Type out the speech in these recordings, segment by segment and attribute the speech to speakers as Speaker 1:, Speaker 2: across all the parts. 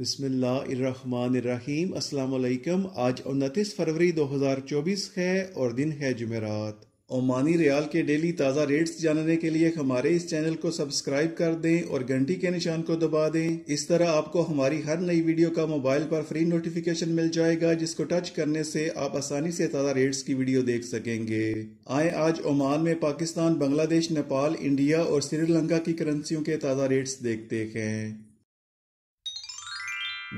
Speaker 1: बिस्मिल्लाहिर्रहमानिर्रहीम अस्सलाम वालेकुम आज उनतीस फरवरी 2024 है और दिन है जुमेरात ओमानी रियाल के डेली ताज़ा रेट्स जानने के लिए हमारे इस चैनल को सब्सक्राइब कर दें और घंटी के निशान को दबा दें इस तरह आपको हमारी हर नई वीडियो का मोबाइल पर फ्री नोटिफिकेशन मिल जाएगा जिसको टच करने से आप आसानी से ताज़ा रेट्स की वीडियो देख सकेंगे आए आज ओमान में पाकिस्तान बांग्लादेश नेपाल इंडिया और श्रीलंका की करेंसियों के ताज़ा रेट्स देखते हैं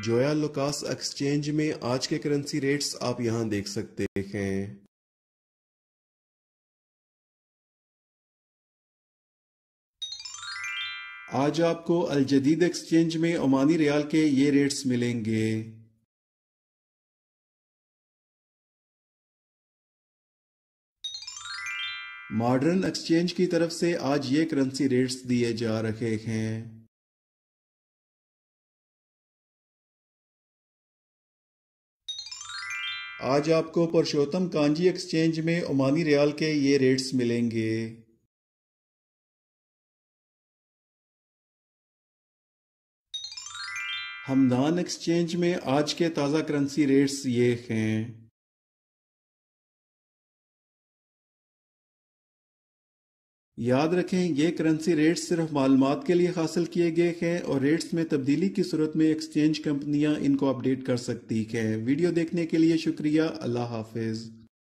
Speaker 1: जोया लोकास एक्सचेंज में आज के करेंसी
Speaker 2: रेट्स आप यहां देख सकते हैं आज आपको अलजदीद एक्सचेंज में ओमानी रियाल के ये रेट्स मिलेंगे मॉडर्न एक्सचेंज की तरफ से आज ये करेंसी रेट्स दिए जा रहे हैं आज आपको पुरुषोत्तम कांजी एक्सचेंज में ओमानी रियाल के ये रेट्स मिलेंगे हमदान एक्सचेंज में आज के ताज़ा करेंसी रेट्स ये हैं
Speaker 1: याद रखें ये करेंसी रेट्स सिर्फ मालूम के लिए हासिल किए गए हैं और रेट्स में तब्दीली की सूरत में एक्सचेंज कंपनियां इनको अपडेट कर सकती है वीडियो देखने के
Speaker 2: लिए शुक्रिया अल्लाह हाफिज़